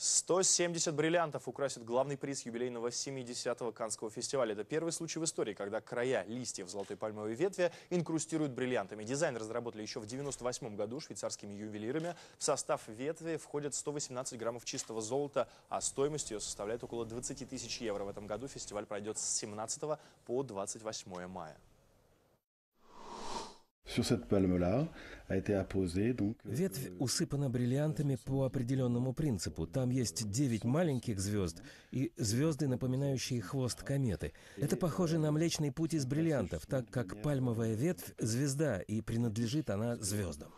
170 бриллиантов украсит главный приз юбилейного 70-го каннского фестиваля. Это первый случай в истории, когда края листьев золотой пальмовой ветви инкрустируют бриллиантами. Дизайн разработали еще в 98 году швейцарскими ювелирами. В состав ветви входят 118 граммов чистого золота, а стоимость ее составляет около 20 тысяч евро. В этом году фестиваль пройдет с 17 по 28 мая. Euh, ветвь усыпана бриллиантами по определенному принципу. Там есть девять маленьких звезд и звезды, напоминающие хвост кометы. Это похоже на Млечный путь из бриллиантов, так как пальмовая ветвь — звезда, и принадлежит она звездам.